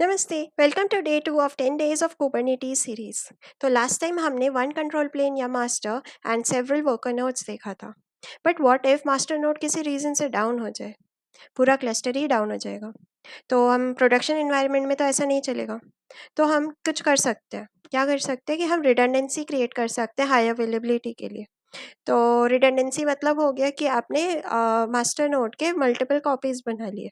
नमस्ते welcome to day two of ten days of Kubernetes series तो last time हमने one control plane या master and several worker nodes देखा था but what if master node किसी reason से down हो जाए पूरा क्लस्टर ही डाउन हो जाएगा तो हम प्रोडक्शन इन्वायरमेंट में तो ऐसा नहीं चलेगा तो हम कुछ कर सकते हैं क्या कर सकते हैं कि हम रिडेंडेंसी क्रिएट कर सकते हैं हाई अवेलेबिलिटी के लिए तो रिडेंडेंसी मतलब हो गया कि आपने मास्टर नोट के मल्टीपल कॉपीज़ बना लिए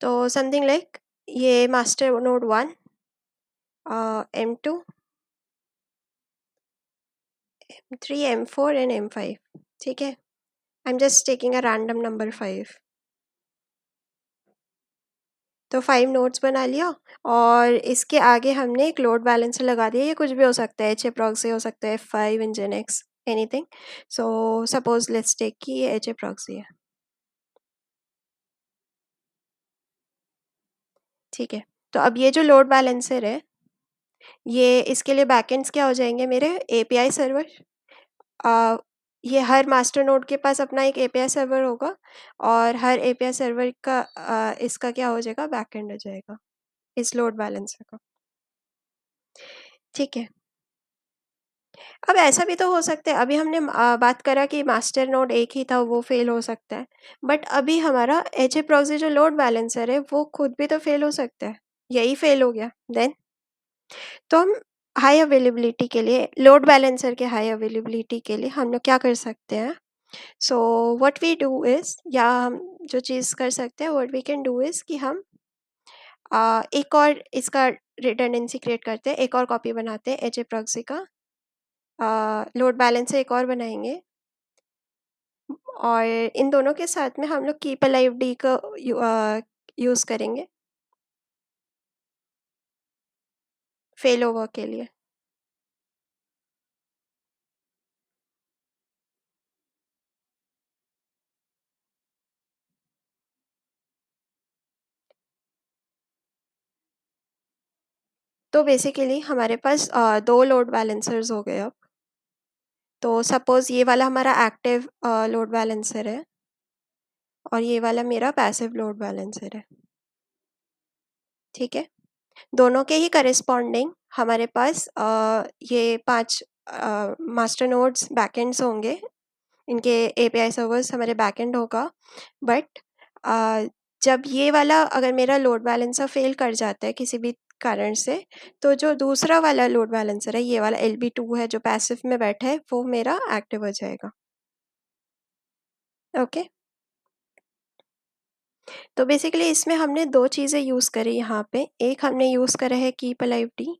तो समथिंग लाइक ये master node one M two M three M four and M five ठीक है I am just taking a random number five तो फाइव नोट्स बना लिया और इसके आगे हमने एक लोड बैलेंसर लगा दिया ये कुछ भी हो सकता है एच एप्रॉक्सी हो सकता है F five nginx thing so suppose let's take की ये एच एप्रॉक्सी है ठीक है तो अब ये जो लोड बैलेंसर है ये इसके लिए बैकेंड्स क्या हो जाएंगे मेरे एपीआई सर्वर आ, ये हर मास्टर नोड के पास अपना एक एपीआई सर्वर होगा और हर एपीआई सर्वर का आ, इसका क्या हो जाएगा बैकेंड हो जाएगा इस लोड बैलेंसर का ठीक है अब ऐसा भी तो हो सकता है अभी हमने बात करा कि मास्टर नोड एक ही था वो फेल हो सकता है बट अभी हमारा एच ए प्रॉक्सी जो लोड बैलेंसर है वो खुद भी तो फेल हो सकता है यही फेल हो गया देन तो हम हाई अवेलेबिलिटी के लिए लोड बैलेंसर के हाई अवेलेबिलिटी के लिए हम लोग क्या कर सकते हैं so what we do is या हम जो चीज़ कर सकते हैं what we can do is कि हम एक और इसका रिटर्डेंसी क्रिएट करते हैं एक और कॉपी बनाते हैं एच ए प्रॉक्सी का लोड बैलेंसर एक और बनाएंगे और इन दोनों के साथ में हम लोग कीप अलाइव डी का यूज़ करेंगे फेल ओवर के लिए तो बेसिकली हमारे पास दो लोड बैलेंसर्स हो गए अब तो सपोज़ ये वाला हमारा एक्टिव लोड बैलेंसर है और ये वाला मेरा पैसिव लोड बैलेंसर है ठीक है दोनों के ही करिस्पॉन्डिंग हमारे पास आ, ये पांच मास्टर नोड्स बैकेंड्स होंगे इनके एपीआई सर्वर्स हमारे बैकेंड होगा बट जब ये वाला अगर मेरा लोड बैलेंसर फेल कर जाता है किसी भी कारण से तो जो दूसरा वाला लोड बैलेंसर है ये वाला एल बी टू है जो पैसिव में बैठा है वो मेरा एक्टिव हो जाएगा ओके okay? तो बेसिकली इसमें हमने दो चीज़ें यूज़ करी यहाँ पे एक हमने यूज़ करा है कीप अलाइव डी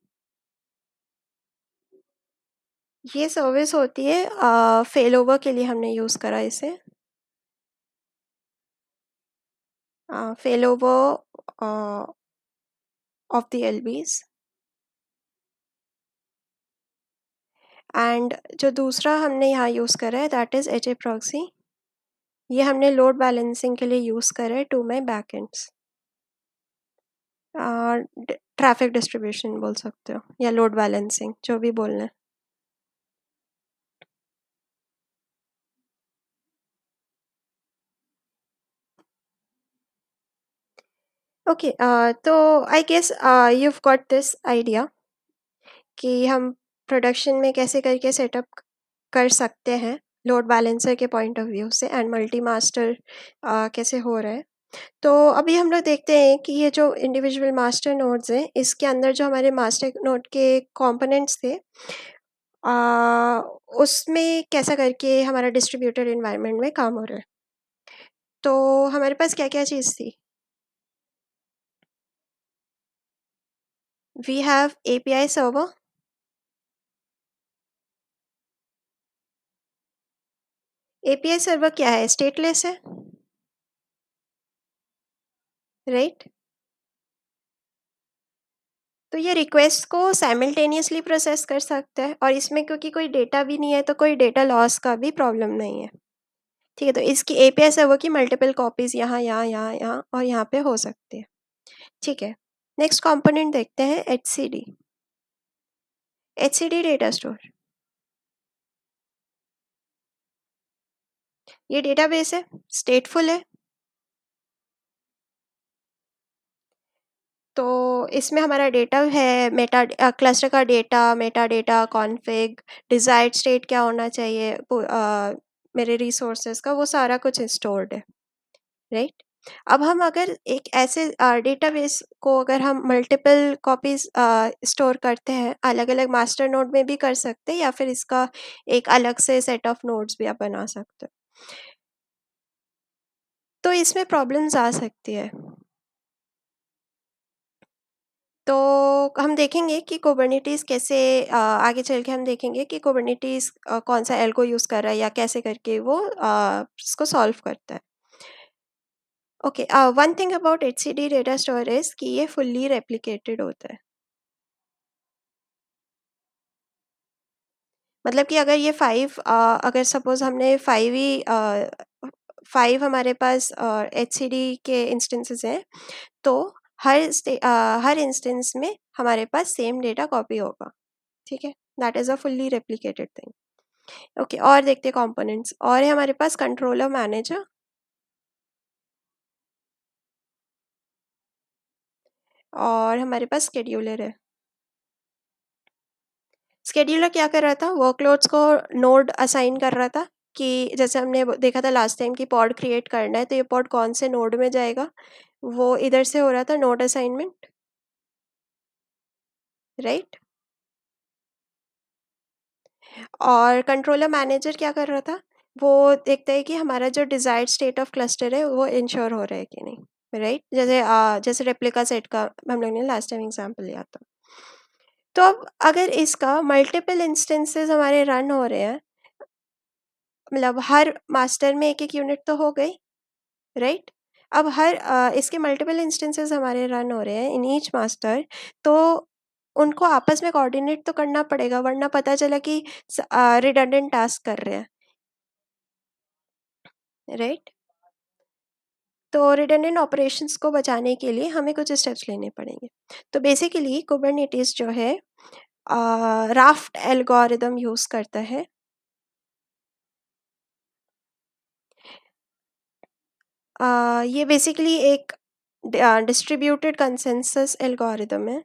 ये सर्विस होती है आ, फेल ओवर के लिए हमने यूज़ करा इसे fail over of the LBs. And जो दूसरा हमने यहाँ यूज़ करा है that is H A proxy ये हमने लोड बैलेंसिंग के लिए यूज़ करा है to my back ends traffic distribution बोल सकते हो या लोड बैलेंसिंग जो भी बोलना है ओके uh, तो I guess you have got this idea कि हम प्रोडक्शन में कैसे करके सेटअप कर सकते हैं लोड बैलेंसर के पॉइंट ऑफ व्यू से एंड मल्टी मास्टर कैसे हो रहा है तो अभी हम लोग देखते हैं कि ये जो इंडिविजुअल मास्टर नोड्स हैं इसके अंदर जो हमारे मास्टर नोड के कंपोनेंट्स थे आ, uh, उसमें कैसा करके हमारा डिस्ट्रीब्यूटेड इन्वायरमेंट में काम हो रहा है तो हमारे पास क्या क्या चीज़ थी we have API server. API server क्या है स्टेटलेस है राइट right? तो ये रिक्वेस्ट को साइमल्टेनियसली प्रोसेस कर सकता है और इसमें क्योंकि कोई डेटा भी नहीं है तो कोई डेटा लॉस का भी प्रॉब्लम नहीं है ठीक है तो इसकी ए पी सर्वर की मल्टीपल कॉपीज़ यहाँ यहाँ यहाँ यहाँ और यहाँ पे हो सकती है ठीक है नेक्स्ट कंपोनेंट देखते हैं H C D H C D data store ये डेटाबेस है स्टेटफुल है तो इसमें हमारा डेटा है मेटा क्लस्टर का data meta data config desired state क्या होना चाहिए आ, मेरे रिसोर्सेज का वो सारा कुछ स्टोर्ड है राइट अब हम अगर एक ऐसे डेटाबेस को अगर हम मल्टीपल कॉपीज स्टोर करते हैं अलग अलग मास्टर नोड में भी कर सकते हैं या फिर इसका एक अलग से सेट ऑफ नोड्स भी आप बना सकते हो तो इसमें प्रॉब्लम्स आ सकती है तो हम देखेंगे कि कोबर्निटीज़ कैसे आगे चल के हम देखेंगे कि कोबर्निटीज़ कौन सा एल्गो यूज़ कर रहा है या कैसे करके वो इसको सॉल्व करता है okay one thing about H C D data storage कि ये फुल्ली रेप्लिकेटेड होता है मतलब कि अगर ये फाइव uh, अगर सपोज हमने फाइव ही फाइव uh, हमारे पास एच सी डी के इंस्टेंसेस हैं तो हर uh, हर इंस्टेंस में हमारे पास सेम डेटा कॉपी होगा ठीक है that is a fully replicated thing okay और देखते हैं कॉम्पोनेंट्स और है हमारे पास कंट्रोलर मैनेजर और हमारे पास स्केड्यूलर है स्केड्यूलर क्या कर रहा था वर्कलोड्स को नोड असाइन कर रहा था कि जैसे हमने देखा था लास्ट टाइम कि पॉड क्रिएट करना है तो ये पॉड कौन से नोड में जाएगा वो इधर से हो रहा था नोड असाइनमेंट राइट और कंट्रोलर मैनेजर क्या कर रहा था वो देखता है कि हमारा जो डिज़ायर्ड स्टेट ऑफ क्लस्टर है वो इंश्योर हो रहा है कि नहीं राइट जैसे आ, जैसे रेप्लिका सेट का हम लोग ने लास्ट टाइम एग्जांपल लिया था तो अब अगर इसका मल्टीपल इंस्टेंसेस हमारे रन हो रहे हैं मतलब हर मास्टर में एक एक यूनिट तो हो गई राइट अब हर आ, इसके मल्टीपल इंस्टेंसेस हमारे रन हो रहे हैं इन ईच मास्टर तो उनको आपस में कोऑर्डिनेट तो करना पड़ेगा वरना पता चला कि रिडंडेंट टास्क कर रहे हैं राइट तो रिटेंडेंट ऑपरेशंस को बचाने के लिए हमें कुछ स्टेप्स लेने पड़ेंगे तो बेसिकली कोबरनेटिस जो है राफ्ट एल्गोरिदम यूज़ करता है आ, ये बेसिकली एक डिस्ट्रीब्यूटेड कंसेंसस एल्गोरिदम है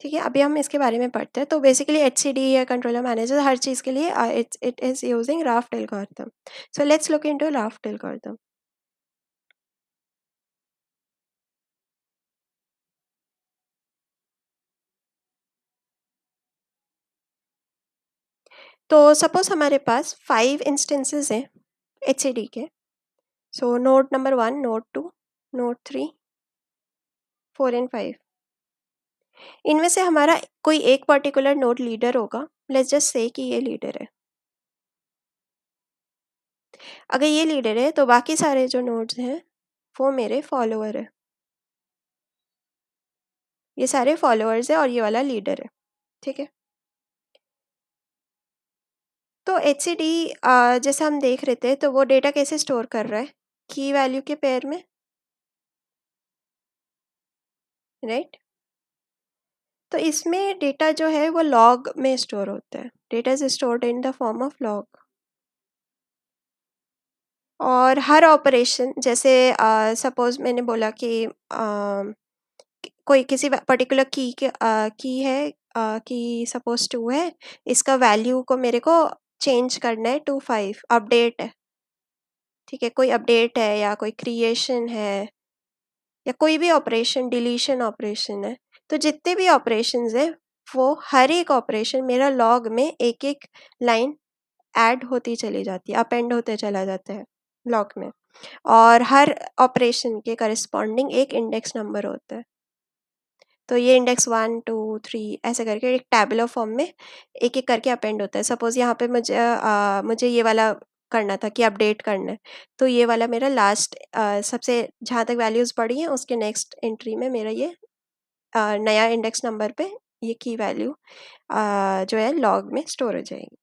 ठीक है अभी हम इसके बारे में पढ़ते हैं तो बेसिकली एच सी डी या कंट्रोलर मैनेजर हर चीज़ के लिए it's it is using raft algorithm so let's look into raft algorithm तो सपोज हमारे पास फाइव इंस्टेंसेस हैं एच डी के so node number one node two node three four and five इनमें से हमारा कोई एक पर्टिकुलर नोड लीडर होगा लेट्स जस्ट से कि ये लीडर है अगर ये लीडर है तो बाकी सारे जो नोड्स हैं वो मेरे फॉलोअर है ये सारे फॉलोअर्स है और ये वाला लीडर है ठीक है तो एच सी डी जैसा हम देख रहे थे तो वो डेटा कैसे स्टोर कर रहा है की वैल्यू के पेयर में राइट right? तो इसमें डेटा जो है वो लॉग में स्टोर होता है data is stored in the form of log और हर ऑपरेशन जैसे सपोज मैंने बोला कि uh, कोई किसी पर्टिकुलर की की है की सपोज टू है इसका वैल्यू को मेरे को चेंज करना है टू फाइव अपडेट है ठीक है कोई अपडेट है या कोई क्रिएशन है या कोई भी ऑपरेशन डिलीशन ऑपरेशन है तो जितने भी ऑपरेशन है वो हर एक ऑपरेशन मेरा लॉग में एक एक लाइन ऐड होती चली जाती है अपेंड होते चला जाता है लॉग में और हर ऑपरेशन के करस्पॉन्डिंग एक इंडेक्स नंबर होता है तो ये इंडेक्स वन टू थ्री ऐसे करके एक टेबलो फॉर्म में एक एक करके अपेंड होता है सपोज़ यहाँ पे मुझे आ, मुझे ये वाला करना था कि अपडेट करना है तो ये वाला मेरा लास्ट सबसे जहाँ तक वैल्यूज़ पड़ी हैं उसके नेक्स्ट एंट्री में मेरा ये नया इंडेक्स नंबर पे ये की वैल्यू जो है लॉग में स्टोर हो जाएगी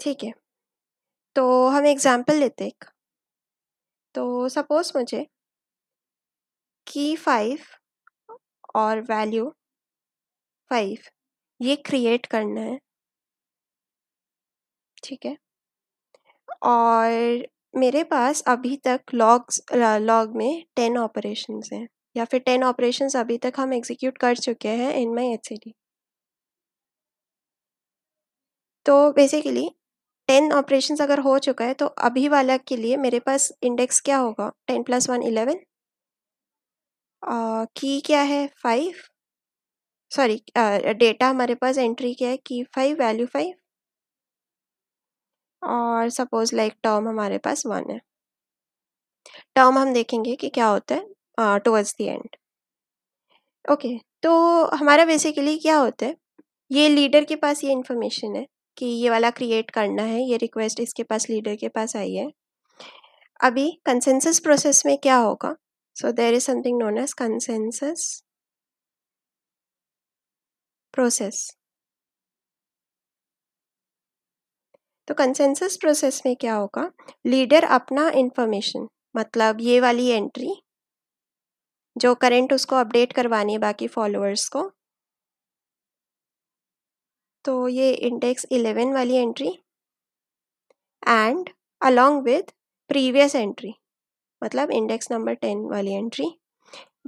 ठीक है तो हम एग्जांपल लेते हैं एक तो सपोज मुझे की फाइव और वैल्यू फाइव ये क्रिएट करना है ठीक है और मेरे पास अभी तक लॉग्स लॉग में टेन ऑपरेशन हैं या फिर टेन ऑपरेशन अभी तक हम एग्जीक्यूट कर चुके हैं इन माई एच तो बेसिकली टेन ऑपरेशन अगर हो चुका है तो अभी वाला के लिए मेरे पास इंडेक्स क्या होगा टेन प्लस वन इलेवन की क्या है फाइव सॉरी डेटा हमारे पास एंट्री क्या है की फाइव वैल्यू फाइव और सपोज लाइक टर्म हमारे पास वन है टर्म हम देखेंगे कि क्या होता है टूवर्ड्स द एंड ओके तो हमारा बेसिकली क्या होता है ये लीडर के पास ये इन्फॉर्मेशन है कि ये वाला क्रिएट करना है ये रिक्वेस्ट इसके पास लीडर के पास आई है अभी कंसेंसस प्रोसेस में क्या होगा so there is something known as consensus process तो कंसेंसस प्रोसेस में क्या होगा लीडर अपना इंफॉर्मेशन मतलब ये वाली एंट्री जो करंट उसको अपडेट करवानी है बाकी फॉलोअर्स को तो ये इंडेक्स इलेवन वाली entry and along with previous entry मतलब इंडेक्स नंबर टेन वाली एंट्री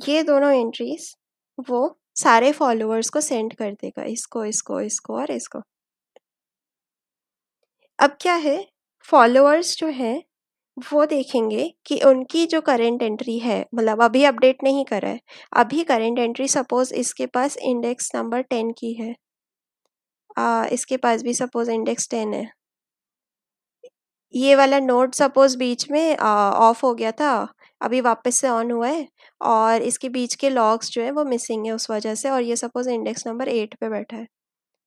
ये दोनों एंट्रीज वो सारे फॉलोअर्स को सेंड कर देगा इसको इसको इसको और इसको अब क्या है फॉलोअर्स जो हैं वो देखेंगे कि उनकी जो करेंट एंट्री है मतलब अभी अपडेट नहीं करा है अभी करेंट एंट्री सपोज इसके पास इंडेक्स नंबर टेन की है आ, इसके पास भी सपोज इंडेक्स टेन है ये वाला नोट सपोज बीच में ऑफ हो गया था अभी वापस से ऑन हुआ है और इसके बीच के लॉग्स जो है वो मिसिंग है उस वजह से और ये सपोज इंडेक्स नंबर एट पे बैठा है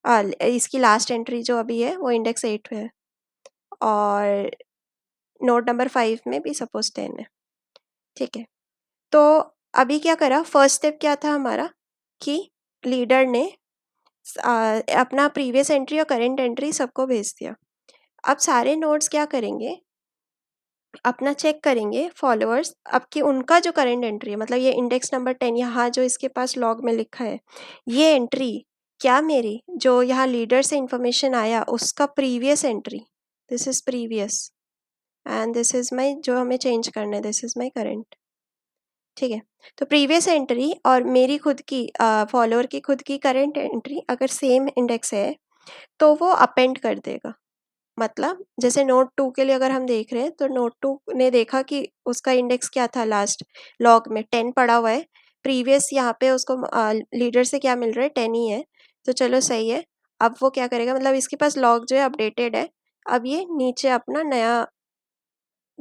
आ, इसकी लास्ट एंट्री जो अभी है वो इंडेक्स एट पे है और नोट नंबर फाइव में भी सपोज टेन है ठीक है तो अभी क्या करा फर्स्ट स्टेप क्या था हमारा कि लीडर ने अपना प्रीवियस एंट्री और करेंट एंट्री सबको भेज दिया अब सारे नोट्स क्या करेंगे अपना चेक करेंगे फॉलोअर्स अब कि उनका जो करेंट एंट्री है मतलब ये इंडेक्स नंबर टेन यहाँ जो इसके पास लॉग में लिखा है ये एंट्री क्या मेरी जो यहाँ लीडर से इंफॉर्मेशन आया उसका previous entry this is previous and this is my जो हमें चेंज करना है दिस इज़ माई करेंट ठीक है तो प्रीवियस एंट्री और मेरी खुद की फॉलोअर की खुद की करेंट एंट्री अगर सेम इंडेक्स है तो वो अपेंड कर देगा मतलब जैसे नोट टू के लिए अगर हम देख रहे हैं तो नोट टू ने देखा कि उसका इंडेक्स क्या था लास्ट लॉग में टेन पड़ा हुआ है प्रीवियस यहाँ पे उसको लीडर से क्या मिल रहा है टेन ही है तो चलो सही है अब वो क्या करेगा मतलब इसके पास लॉग जो है अपडेटेड है अब ये नीचे अपना नया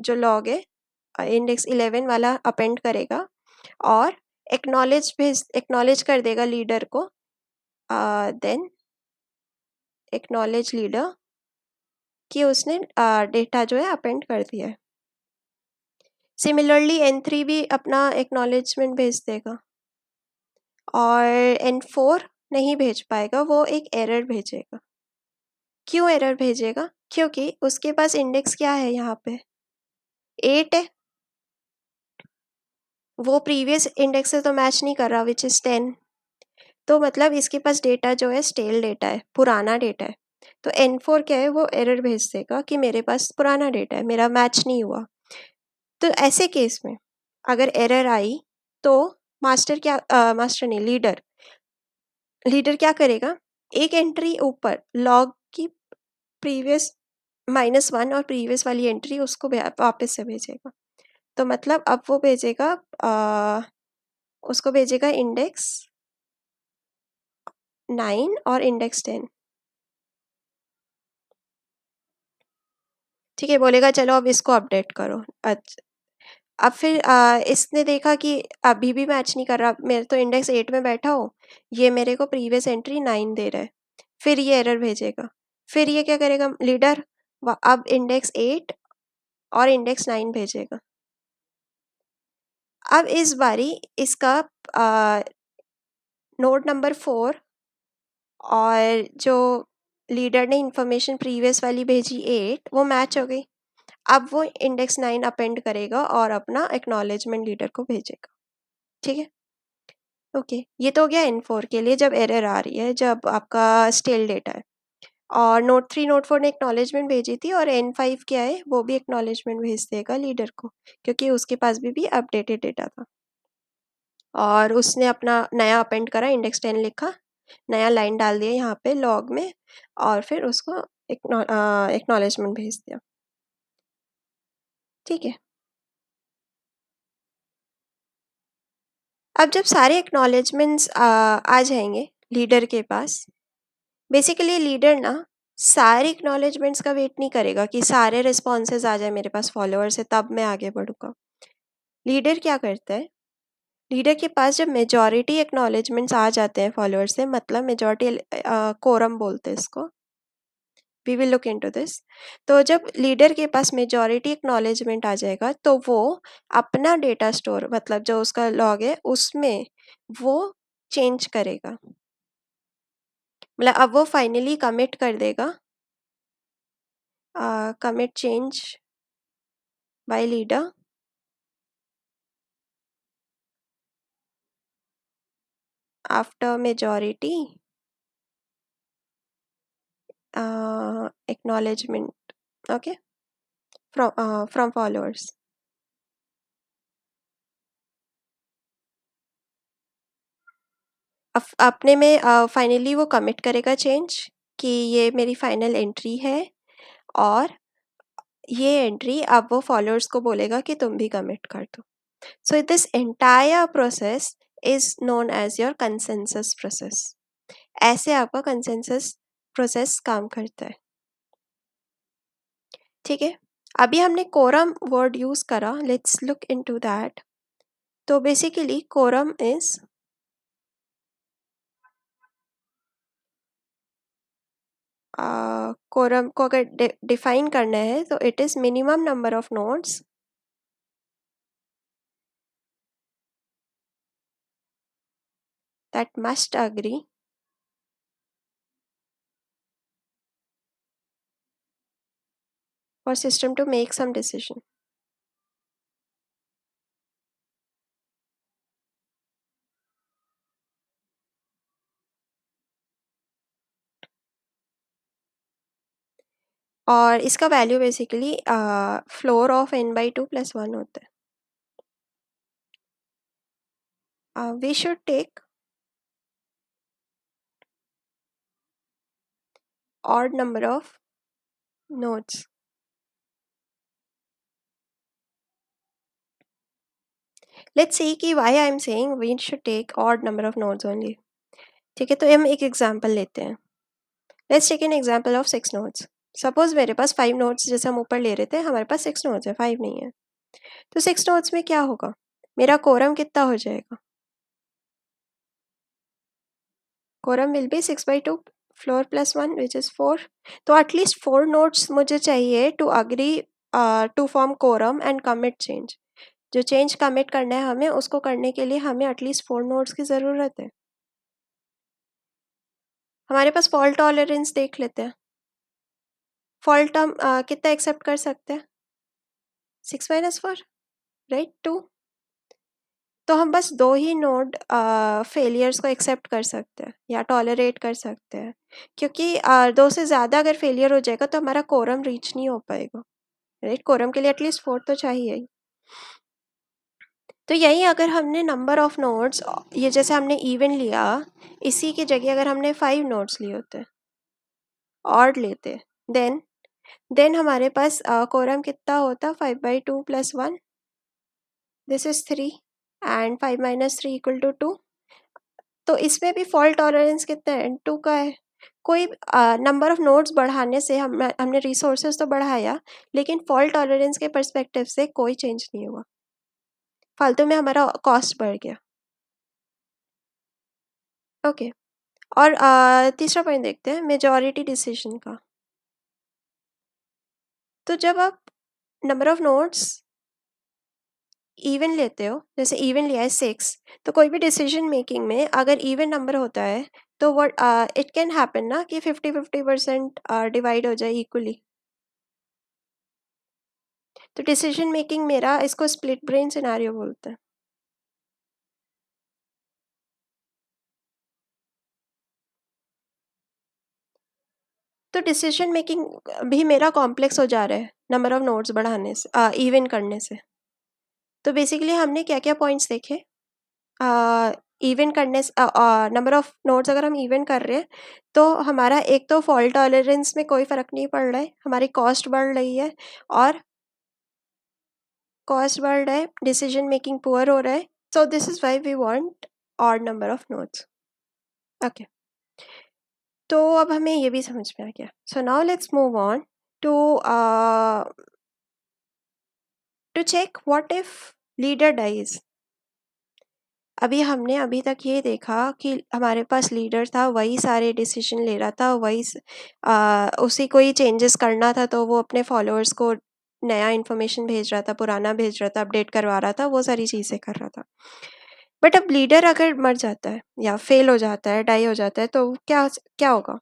जो लॉग है इंडेक्स इलेवन वाला अपेंड करेगा और एक्नॉलेज भेज एक्नॉलेज कर देगा लीडर को देन एक्नॉलेज लीडर कि उसने डेटा जो है अपेंड कर दिया है सिमिलरली एन थ्री भी अपना एक्नॉलेजमेंट भेज देगा और एन फोर नहीं भेज पाएगा वो एक एरर भेजेगा क्यों एरर भेजेगा क्योंकि उसके पास इंडेक्स क्या है यहाँ पे एट है वो प्रीवियस इंडेक्स से तो मैच नहीं कर रहा विच इज़ टेन तो मतलब इसके पास डेटा जो है स्टेल डेटा है पुराना डेटा है तो एन फोर क्या है वो एरर भेज देगा कि मेरे पास पुराना डेटा है मेरा मैच नहीं हुआ तो ऐसे केस में अगर एरर आई तो मास्टर क्या आ, मास्टर नहीं लीडर लीडर क्या करेगा एक एंट्री ऊपर लॉग प्रीवियस माइनस वन और प्रीवियस वाली एंट्री उसको वापस से भेजेगा तो मतलब अब वो भेजेगा आ, उसको भेजेगा इंडेक्स नाइन और इंडेक्स टेन ठीक है बोलेगा चलो अब इसको अपडेट करो अच्छा अब फिर आ, इसने देखा कि अभी भी मैच नहीं कर रहा मेरे तो इंडेक्स एट में बैठा हो ये मेरे को प्रीवियस एंट्री नाइन दे रहा है फिर ये एरर भेजेगा फिर ये क्या करेगा लीडर अब इंडेक्स एट और इंडेक्स नाइन भेजेगा अब इस बारी इसका नोट नोड नंबर फोर और जो लीडर ने इंफॉर्मेशन प्रीवियस वाली भेजी एट वो मैच हो गई अब वो इंडेक्स नाइन अपेंड करेगा और अपना एक्नॉलेजमेंट लीडर को भेजेगा ठीक है ओके ये तो हो गया एन फोर के लिए जब एरर आ रही है जब आपका स्टेल डेटा है और नोट थ्री नोट फोर ने एक्नॉलेजमेंट भेजी थी और एन फाइव क्या है वो भी एक्नॉलेजमेंट भेज देगा लीडर को क्योंकि उसके पास भी भी अपडेटेड डेटा था और उसने अपना नया अपेंड करा इंडेक्स टेन लिखा नया लाइन डाल दिया यहाँ पे लॉग में और फिर उसको एक्नॉलेजमेंट भेज दिया ठीक है अब जब सारे एक्नॉलेजमेंट्स आ, आ जाएंगे लीडर के पास बेसिकली लीडर ना सारे एक्नॉलेजमेंट्स का वेट नहीं करेगा कि सारे रिस्पॉन्सेज आ जाए मेरे पास फॉलोअर्स है तब मैं आगे बढ़ूँगा लीडर क्या करता है लीडर के पास जब मेजॉरिटी एक्नॉलेजमेंट्स आ जाते हैं फॉलोअर्स से मतलब मेजॉरिटी कोरम बोलते हैं इसको we will look into this तो जब लीडर के पास मेजॉरिटी एक्नॉलेजमेंट आ जाएगा तो वो अपना डेटा स्टोर मतलब जो उसका लॉग है उसमें वो चेंज करेगा मतलब अब वो फाइनली कमिट कर देगा commit change by leader after majority acknowledgement okay from followers अपने में फाइनली वो कमिट करेगा चेंज कि ये मेरी फाइनल एंट्री है और ये एंट्री अब वो फॉलोअर्स को बोलेगा कि तुम भी कमिट कर दो so this entire process is known as your consensus process ऐसे आपका कंसेंसस प्रोसेस काम करता है ठीक है अभी हमने कोरम वर्ड यूज़ करा लेट्स लुक इनटू दैट तो बेसिकली कोरम इज़ कोरम को अगर डिफाइन करना है तो it is minimum number of nodes that must agree for system to make some decision और इसका value basically floor of N by two plus one होता है वी शुड टेक और number of nodes let's see कि why I am saying we should take odd number of nodes only ठीक है तो हम एक एग्जांपल लेते हैं let's take an example of six nodes suppose मेरे पास फाइव नोट्स जैसे हम ऊपर ले रहे थे हमारे पास सिक्स नोट्स है फाइव नहीं है तो सिक्स नोट्स में क्या होगा मेरा कोरम कितना हो जाएगा quorum will be six by two floor plus one which is four तो एटलीस्ट फोर नोट्स मुझे चाहिए to agree to form quorum and commit change जो चेंज कमिट करना है हमें उसको करने के लिए हमें एटलीस्ट फोर नोट्स की ज़रूरत है हमारे पास फॉल्ट टॉलरेंस देख लेते हैं फॉल टर्म कितना एक्सेप्ट कर सकते हैं six minus four right two तो हम बस दो ही नोड फेलियर्स को एक्सेप्ट कर सकते हैं या टॉलरेट कर सकते हैं क्योंकि uh, दो से ज़्यादा अगर फेलियर हो जाएगा तो हमारा कोरम रीच नहीं हो पाएगा राइट कोरम के लिए एटलीस्ट फोर तो चाहिए ही तो यही अगर हमने नंबर ऑफ नोट्स ये जैसे हमने इवन लिया इसी की जगह अगर हमने फाइव नोट्स लिए होते और लेते देन देन हमारे पास कोरम कितना होता five by two plus one this is three and five minus three equal to two तो इसमें भी फॉल्ट टॉलरेंस कितना है टू का है कोई नंबर ऑफ नोट्स बढ़ाने से हम हमने रिसोर्सेज तो बढ़ाया लेकिन फॉल्ट टॉलरेंस के परस्पेक्टिव से कोई चेंज नहीं हुआ फालतू में हमारा कॉस्ट बढ़ गया ओके okay. और तीसरा पॉइंट देखते हैं मेजॉरिटी डिसीजन का तो जब आप नंबर ऑफ नोट्स इवन लेते हो जैसे इवन लिया है सिक्स तो कोई भी डिसीजन मेकिंग में अगर इवन नंबर होता है तो वट इट कैन हैपन ना कि फिफ्टी फिफ्टी परसेंट डिवाइड हो जाए इक्वली तो डिसीजन मेकिंग मेरा इसको स्प्लिट ब्रेन सिनारियो बोलते हैं तो डिसीजन मेकिंग भी मेरा कॉम्प्लेक्स हो जा रहा है नंबर ऑफ नोट्स बढ़ाने से इवन करने से तो बेसिकली हमने क्या क्या पॉइंट्स देखे इवेंट करने नंबर ऑफ नोट्स अगर हम इवेंट कर रहे हैं तो हमारा एक तो फॉल्ट टॉलरेंस में कोई फ़र्क नहीं पड़ रहा है हमारी कॉस्ट बढ़ रही है और कॉस्ट बढ़ रहा है डिसीजन मेकिंग पुअर हो रहा है so this is why we want odd number of nodes okay तो अब हमें ये भी समझ में आ गया so now let's move on to to check what if leader dies अभी हमने अभी तक ये देखा कि हमारे पास लीडर था वही सारे डिसीजन ले रहा था वही uh, उसी को ही चेंजेस करना था तो वो अपने फॉलोअर्स को नया इन्फॉर्मेशन भेज रहा था पुराना भेज रहा था अपडेट करवा रहा था वो सारी चीज़ें कर रहा था बट अब लीडर अगर मर जाता है या फेल हो जाता है डाई हो जाता है तो क्या क्या होगा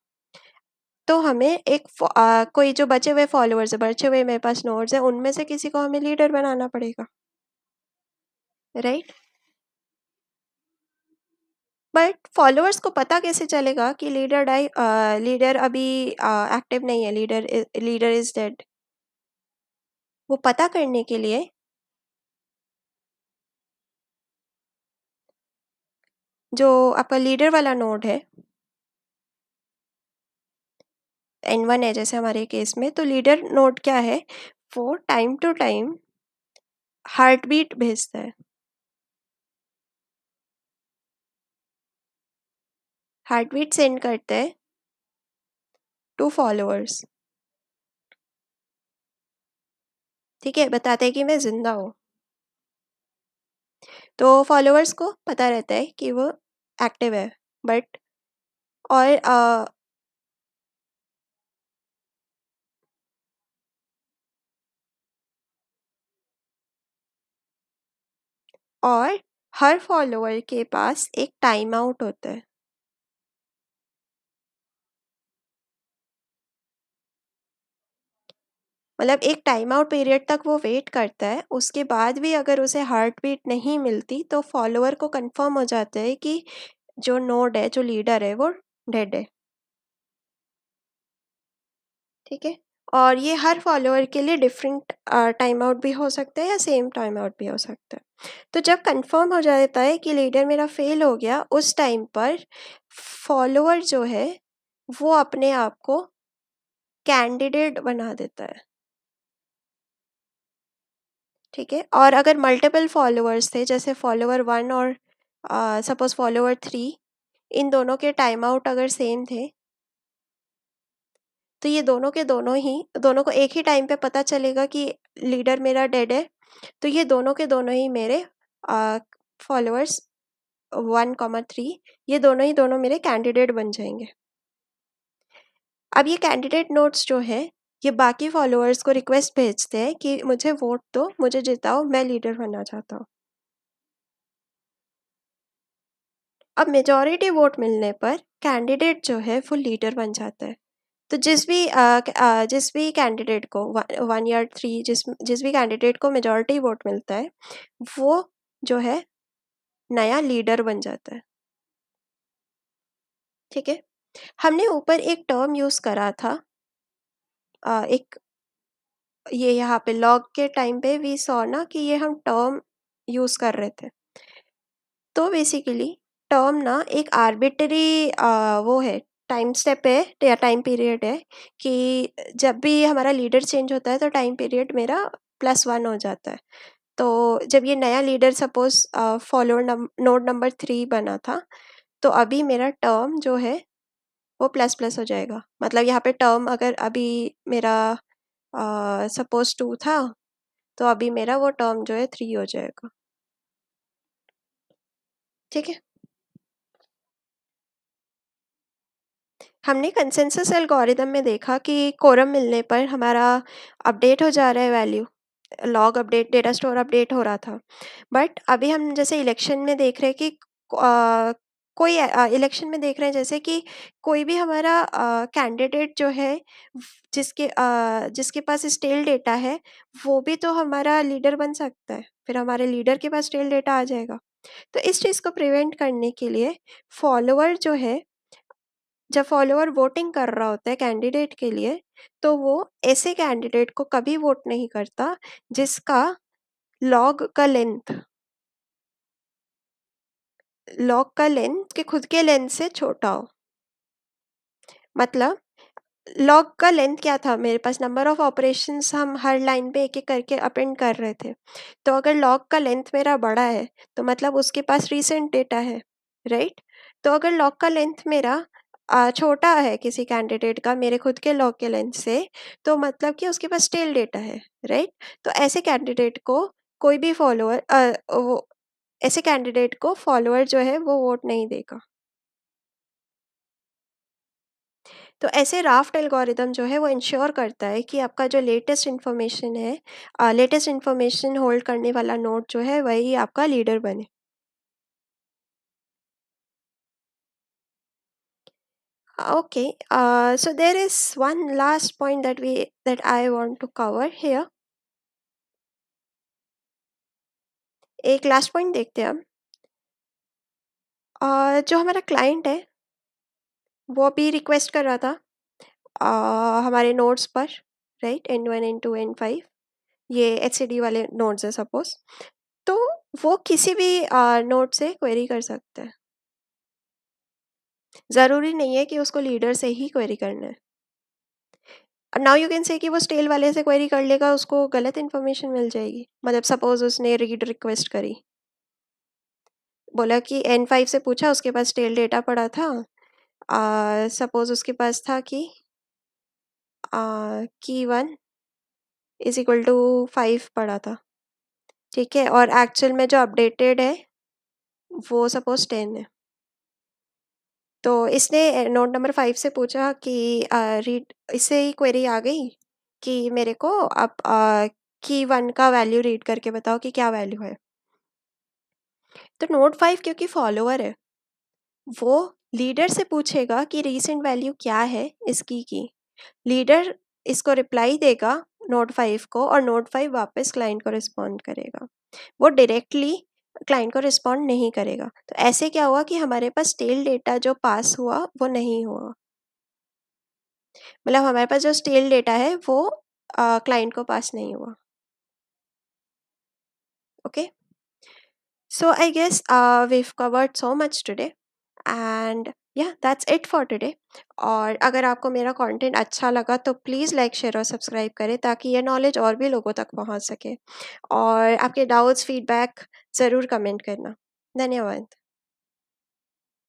तो हमें एक आ, कोई जो बचे हुए फॉलोअर्स है बचे हुए मेरे पास नोट्स है उनमें से किसी को हमें लीडर बनाना पड़ेगा राइट right? बट फॉलोअर्स को पता कैसे चलेगा कि लीडर डाई लीडर अभी एक्टिव नहीं है लीडर लीडर इज डेड वो पता करने के लिए जो आपका लीडर वाला नोड है एन वन है जैसे हमारे केस में तो लीडर नोड क्या है वो time to time heartbeat भेजता है हार्ट बीट सेंड करता है टू फॉलोअर्स ठीक है बताते हैं कि मैं जिंदा हूँ तो फॉलोअर्स को पता रहता है कि वो एक्टिव है बट और आ, और हर फॉलोअर के पास एक टाइम आउट होता है मतलब एक टाइम आउट पीरियड तक वो वेट करता है उसके बाद भी अगर उसे हार्ट बीट नहीं मिलती तो फॉलोअर को कंफर्म हो जाता है कि जो नोड है जो लीडर है वो डेड है ठीक है और ये हर फॉलोअर के लिए डिफरेंट टाइम आउट भी हो सकता है या सेम टाइम आउट भी हो सकता है तो जब कंफर्म हो जाता है कि लीडर मेरा फेल हो गया उस टाइम पर फॉलोअर जो है वो अपने आप को कैंडिडेट बना देता है ठीक है और अगर मल्टीपल फॉलोअर्स थे जैसे फॉलोअर वन और सपोज फॉलोअर थ्री इन दोनों के टाइम आउट अगर सेम थे तो ये दोनों के दोनों ही दोनों को एक ही टाइम पे पता चलेगा कि लीडर मेरा डेड है तो ये दोनों के दोनों ही मेरे फॉलोअर्स वन कॉमर थ्री ये दोनों ही दोनों मेरे कैंडिडेट बन जाएंगे अब ये कैंडिडेट नोट्स जो है ये बाकी फॉलोअर्स को रिक्वेस्ट भेजते हैं कि मुझे वोट दो मुझे जिताओ मैं लीडर बनना चाहता हूँ अब मेजॉरिटी वोट मिलने पर कैंडिडेट जो है वो लीडर बन जाता है तो जिस भी आ, आ, जिस भी कैंडिडेट को वन या थ्री जिस जिस भी कैंडिडेट को मेजॉरिटी वोट मिलता है वो जो है नया लीडर बन जाता है ठीक है हमने ऊपर एक टर्म यूज़ करा था एक ये यहाँ पे लॉग के टाइम पे वी सॉ ना कि ये हम टर्म यूज कर रहे थे तो बेसिकली टर्म ना एक आर्बिटरी वो है टाइम स्टेप है या टाइम पीरियड है कि जब भी हमारा लीडर चेंज होता है तो टाइम पीरियड मेरा प्लस वन हो जाता है तो जब ये नया leader suppose follow node number three बना था तो अभी मेरा टर्म जो है वो प्लस प्लस हो जाएगा मतलब यहाँ पे टर्म अगर अभी मेरा सपोज टू था तो अभी मेरा वो टर्म जो है थ्री हो जाएगा ठीक है हमने कंसेंसस एल्गोरिदम में देखा कि कोरम मिलने पर हमारा अपडेट हो जा रहा है value log update data store update हो रहा था बट अभी हम जैसे इलेक्शन में देख रहे हैं कि कोई इलेक्शन में देख रहे हैं जैसे कि कोई भी हमारा कैंडिडेट जो है जिसके अ, जिसके पास स्टेल डेटा है वो भी तो हमारा लीडर बन सकता है फिर हमारे लीडर के पास स्टेल डेटा आ जाएगा तो इस चीज़ को प्रिवेंट करने के लिए फॉलोअर जो है जब फॉलोअर वोटिंग कर रहा होता है कैंडिडेट के लिए तो वो ऐसे कैंडिडेट को कभी वोट नहीं करता जिसका लॉग का लेंथ लॉक का लेंथ के खुद के लेंथ से छोटा हो मतलब लॉक का लेंथ क्या था मेरे पास नंबर ऑफ ऑपरेशन हम हर लाइन पे एक एक करके अपेंड कर रहे थे तो अगर लॉक का लेंथ मेरा बड़ा है तो मतलब उसके पास रिसेंट डेटा है राइट तो अगर लॉक का लेंथ मेरा छोटा है किसी कैंडिडेट का मेरे खुद के लॉक के लेंथ से तो मतलब कि उसके पास स्टेल डेटा है राइट तो ऐसे कैंडिडेट को कोई भी फॉलोअर वो ऐसे कैंडिडेट को फॉलोअर जो है वो वोट नहीं देगा तो ऐसे राफ्ट एल्गोरिदम जो है वो इंश्योर करता है कि आपका जो लेटेस्ट इन्फॉर्मेशन है लेटेस्ट इन्फॉर्मेशन होल्ड करने वाला नोट जो है वही आपका लीडर बने okay so there is one last point that we that I i to cover cover एक लास्ट पॉइंट देखते हैं अब जो हमारा क्लाइंट है वो अभी रिक्वेस्ट कर रहा था आ, हमारे नोट्स पर right N one N two N five ये एच वाले नोट्स हैं सपोज तो वो किसी भी नोट से क्वेरी कर सकते हैं ज़रूरी नहीं है कि उसको लीडर से ही क्वेरी करना है नाउ यू कैन से कि वो स्टेल वाले से क्वेरी कर लेगा उसको गलत इन्फॉर्मेशन मिल जाएगी मतलब सपोज उसने रीड रिक्वेस्ट करी बोला कि एन फाइव से पूछा उसके पास स्टेल डेटा पड़ा था सपोज उसके पास था कि key one is equal to five पड़ा था ठीक है और एक्चुअल में जो अपडेटेड है वो सपोज टेन है तो इसने नोट नंबर फाइव से पूछा कि रीड इससे ही क्वेरी आ गई कि मेरे को आप की वन का वैल्यू रीड करके बताओ कि क्या वैल्यू है? तो नोट फाइव क्योंकि फॉलोअर है, वो लीडर से पूछेगा कि रीसेंट वैल्यू क्या है इसकी की। लीडर इसको रिप्लाई देगा नोट फाइव को और नोट फाइव वापस क्लाइंट को रिस्पॉन्ड करेगा। वो डायरेक्टली क्लाइंट को रिस्पॉन्ड नहीं करेगा तो ऐसे क्या हुआ कि हमारे पास स्टेल डेटा जो पास हुआ वो नहीं हुआ मतलब हमारे पास जो स्टेल डेटा है वो क्लाइंट को पास नहीं हुआ okay so I guess we we've covered so much today या दैट्स इट फॉर टुडे और अगर आपको मेरा कंटेंट अच्छा लगा तो प्लीज़ लाइक शेयर और सब्सक्राइब करें ताकि ये नॉलेज और भी लोगों तक पहुंच सके और आपके डाउट्स फीडबैक ज़रूर कमेंट करना धन्यवाद